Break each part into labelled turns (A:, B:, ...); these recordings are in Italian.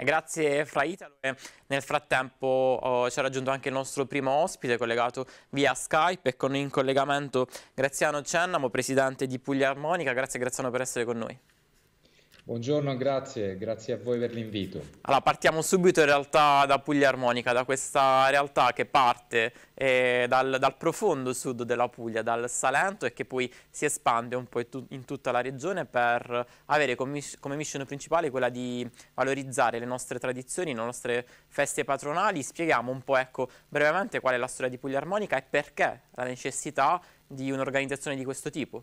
A: Eh, grazie Fra Italo e nel frattempo oh, ci ha raggiunto anche il nostro primo ospite collegato via Skype e con in collegamento Graziano Cennamo, presidente di Puglia Armonica. Grazie Graziano per essere con noi.
B: Buongiorno, grazie, grazie a voi per l'invito.
A: Allora, partiamo subito in realtà da Puglia Armonica, da questa realtà che parte eh, dal, dal, profondo sud della Puglia, dal Salento e che poi si espande un po' in tutta la regione per avere come, come missione principale quella di valorizzare le nostre tradizioni, le nostre feste patronali. Spieghiamo un po' ecco, brevemente qual è la storia di Puglia Armonica e perché la necessità di un'organizzazione di questo tipo.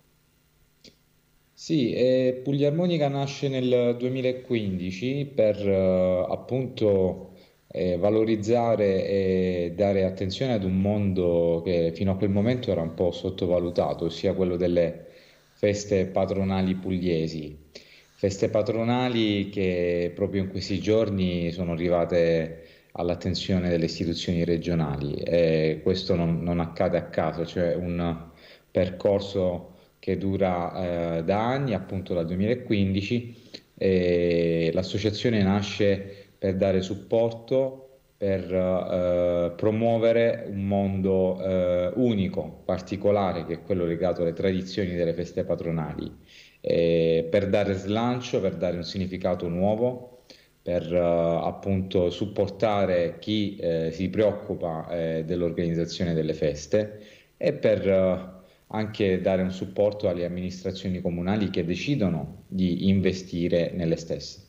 B: Sì, eh, Armonica nasce nel 2015 per eh, appunto eh, valorizzare e dare attenzione ad un mondo che fino a quel momento era un po' sottovalutato, ossia quello delle feste patronali pugliesi. Feste patronali che proprio in questi giorni sono arrivate all'attenzione delle istituzioni regionali e questo non, non accade a caso, cioè un percorso che dura eh, da anni, appunto dal 2015. l'associazione nasce per dare supporto, per eh, promuovere un mondo eh, unico, particolare, che è quello legato alle tradizioni delle feste patronali, per dare slancio, per dare un significato nuovo per eh, appunto supportare chi eh, si preoccupa eh, dell'organizzazione delle feste e per eh, anche dare un supporto alle amministrazioni comunali che decidono di investire nelle stesse.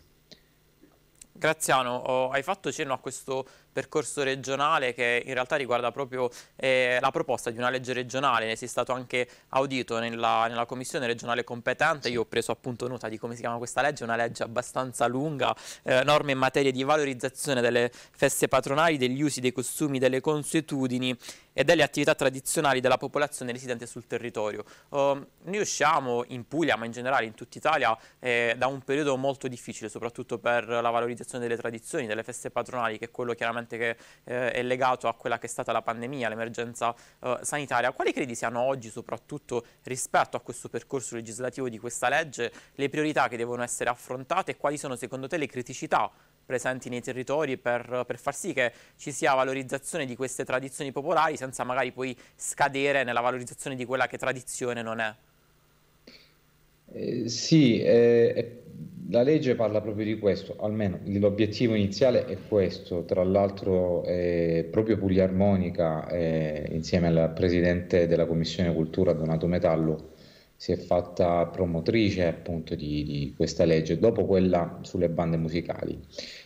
A: Graziano, oh, hai fatto cenno a questo percorso regionale che in realtà riguarda proprio eh, la proposta di una legge regionale, ne sei stato anche audito nella, nella commissione regionale competente, io ho preso appunto nota di come si chiama questa legge, una legge abbastanza lunga, eh, norme in materia di valorizzazione delle feste patronali, degli usi, dei costumi, delle consuetudini e delle attività tradizionali della popolazione residente sul territorio. Uh, noi usciamo in Puglia, ma in generale in tutta Italia, eh, da un periodo molto difficile, soprattutto per la valorizzazione delle tradizioni, delle feste patronali, che è quello chiaramente sicuramente che eh, è legato a quella che è stata la pandemia, l'emergenza eh, sanitaria. Quali credi siano oggi, soprattutto rispetto a questo percorso legislativo di questa legge, le priorità che devono essere affrontate e quali sono secondo te le criticità presenti nei territori per, per, far sì che ci sia valorizzazione di queste tradizioni popolari senza magari poi scadere nella valorizzazione di quella che tradizione non è?
B: Eh, sì, eh, la legge parla proprio di questo, almeno l'obiettivo iniziale è questo, tra l'altro eh, proprio Puglia Armonica eh, insieme al presidente della Commissione Cultura Donato Metallo si è fatta promotrice appunto di, di questa legge dopo quella sulle bande musicali.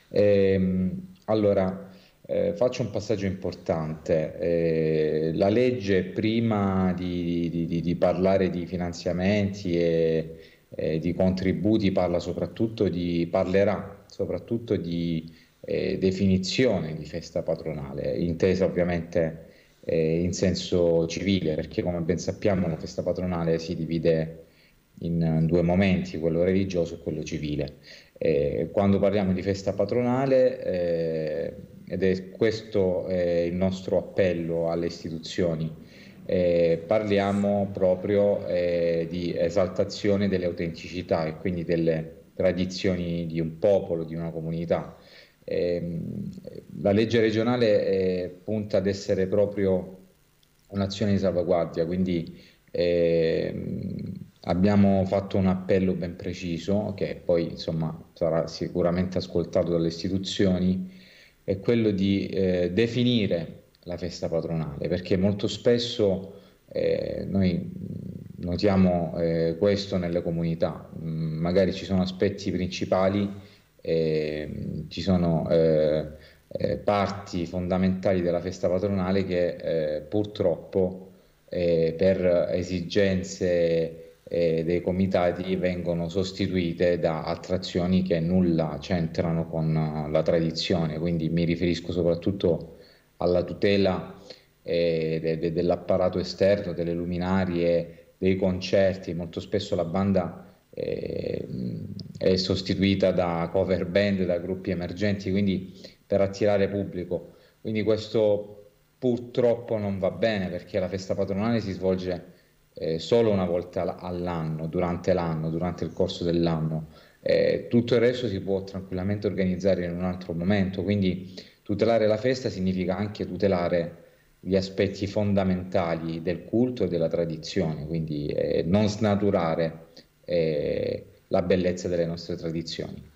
B: E, ehm, allora, eh, faccio un passaggio importante. Eh, la legge, prima di, di, di, parlare di finanziamenti e, eh, di contributi parla soprattutto di, parlerà soprattutto di eh, definizione di festa patronale, intesa ovviamente eh, in senso civile, perché come ben sappiamo la festa patronale si divide in due momenti, quello religioso e quello civile. Eh, quando parliamo di festa patronale, eh, ed è questo eh, il nostro appello alle istituzioni, eh, parliamo proprio eh, di esaltazione delle autenticità e quindi delle tradizioni di un popolo, di una comunità. Eh, la legge regionale eh, punta ad essere proprio un'azione di salvaguardia, quindi ehm, abbiamo fatto un appello ben preciso che poi insomma, sarà sicuramente ascoltato dalle istituzioni, è quello di eh, definire la festa patronale, perché molto spesso eh, noi notiamo eh, questo nelle comunità, mm, magari ci sono aspetti principali, eh, ci sono eh, eh, parti fondamentali della festa patronale che eh, purtroppo per esigenze dei comitati vengono sostituite da attrazioni che nulla c'entrano con la tradizione, quindi mi riferisco soprattutto a alla tutela eh, de, de, dell'apparato esterno, delle luminarie, dei concerti. Molto spesso la banda eh, è sostituita da cover band, da gruppi emergenti, quindi per attirare pubblico. Quindi questo purtroppo non va bene perché la festa patronale si svolge eh, solo una volta all'anno, durante l'anno, durante il corso dell'anno. Eh, tutto il resto si può tranquillamente organizzare in un altro momento, quindi tutelare la festa significa anche tutelare gli aspetti fondamentali del culto e della tradizione, quindi eh, non snaturare eh, la bellezza delle nostre tradizioni.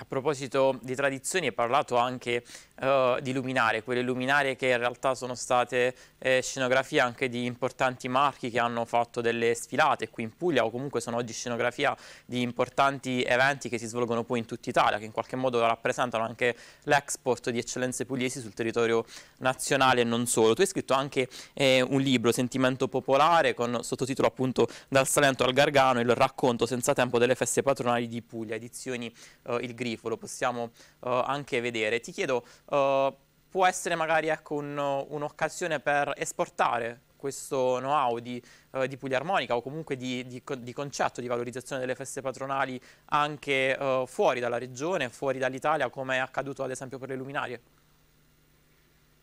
A: A proposito di tradizioni, hai parlato anche uh, di luminarie, quelle luminarie che in realtà sono state eh, scenografia anche di importanti marchi che hanno fatto delle sfilate qui in Puglia o comunque sono oggi scenografia di importanti eventi che si svolgono poi in tutta Italia, che in qualche modo rappresentano anche l'export di eccellenze pugliesi sul territorio nazionale e non solo. Tu hai scritto anche eh, un libro, Sentimento Popolare, con sottotitolo appunto Dal Salento al Gargano, il racconto senza tempo delle feste patronali di Puglia, edizioni eh, Il Grillo grifo, lo possiamo uh, anche vedere. Ti chiedo, uh, può essere magari ecco, un'occasione per esportare questo know-how di, uh, di Pugliarmonica o comunque di, di, di, concetto di valorizzazione delle feste patronali anche fuori dalla regione, fuori dall'Italia, come è accaduto ad esempio per le luminarie?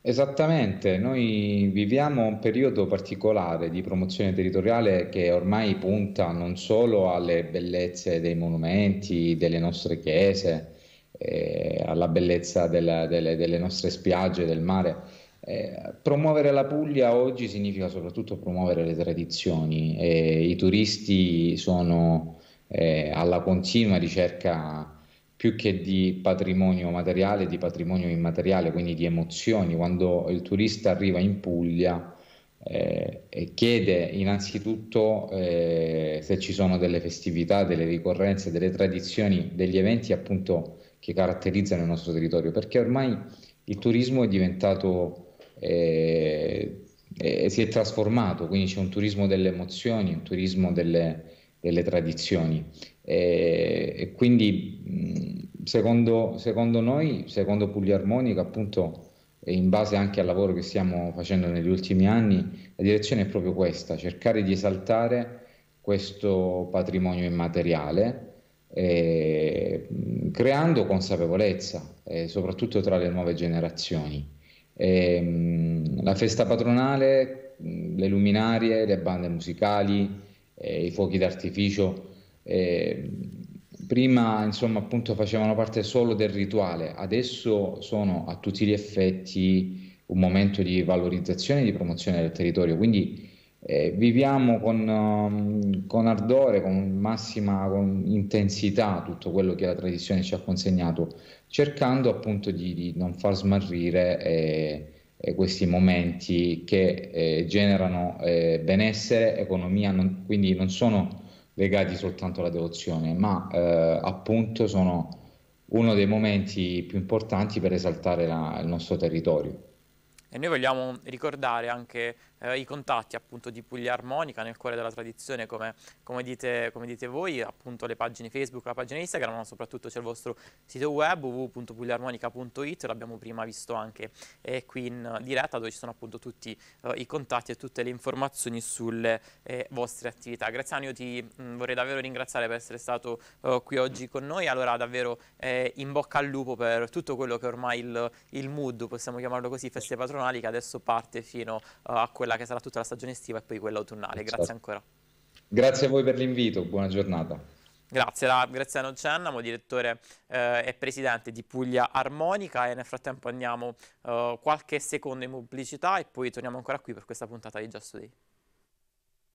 B: Esattamente, noi viviamo un periodo particolare di promozione territoriale che ormai punta non solo alle bellezze dei monumenti, delle nostre chiese, eh, alla bellezza della, delle, delle, nostre spiagge, del mare. Eh, promuovere la Puglia oggi significa soprattutto promuovere le tradizioni e i turisti sono eh, alla continua ricerca più che di patrimonio materiale, di patrimonio immateriale, quindi di emozioni. Quando il turista arriva in Puglia eh, e chiede innanzitutto eh, se ci sono delle festività, delle ricorrenze, delle tradizioni, degli eventi appunto che caratterizzano il nostro territorio, perché ormai il turismo è diventato... Eh, eh si è trasformato, quindi c'è un turismo delle emozioni, un turismo delle, delle tradizioni e, quindi secondo, secondo noi, secondo Puglia Armonica, appunto, in base anche al lavoro che stiamo facendo negli ultimi anni, la direzione è proprio questa, cercare di esaltare questo patrimonio immateriale, eh, creando consapevolezza, eh, soprattutto tra le nuove generazioni. Eh, la festa patronale, le luminarie, le bande musicali, i fuochi d'artificio, eh, prima insomma appunto facevano parte solo del rituale, adesso sono a tutti gli effetti un momento di valorizzazione e di promozione del territorio, quindi eh, viviamo con, um, con, ardore, con massima con intensità tutto quello che la tradizione ci ha consegnato, cercando appunto di, di non far smarrire eh, eh questi momenti che eh, generano eh, benessere, economia, non, quindi non sono legati soltanto alla devozione, ma eh, appunto sono uno dei momenti più importanti per esaltare la, il nostro territorio.
A: E noi vogliamo ricordare anche eh, i contatti appunto di Puglia Armonica nel cuore della tradizione, come, come, dite, come, dite, voi, appunto le pagine Facebook, la pagina Instagram, ma soprattutto c'è il vostro sito web www.pugliarmonica.it, l'abbiamo prima visto anche eh, qui in diretta dove ci sono appunto tutti eh, i contatti e tutte le informazioni sulle eh, vostre attività. Graziano, io ti mh, mm, vorrei davvero ringraziare per essere stato eh, qui oggi con noi, allora davvero eh, in bocca al lupo per tutto quello che ormai il, il mood, possiamo chiamarlo così, feste patronali, certo invernali che adesso parte fino eh, a quella che sarà tutta la stagione estiva e poi quella autunnale. Certo. Grazie ancora.
B: Grazie a voi per l'invito, buona giornata.
A: Grazie a Graziano Cennamo, direttore eh, e presidente di Puglia Armonica e nel frattempo andiamo eh, qualche secondo in pubblicità e poi torniamo ancora qui per questa puntata di Just Today.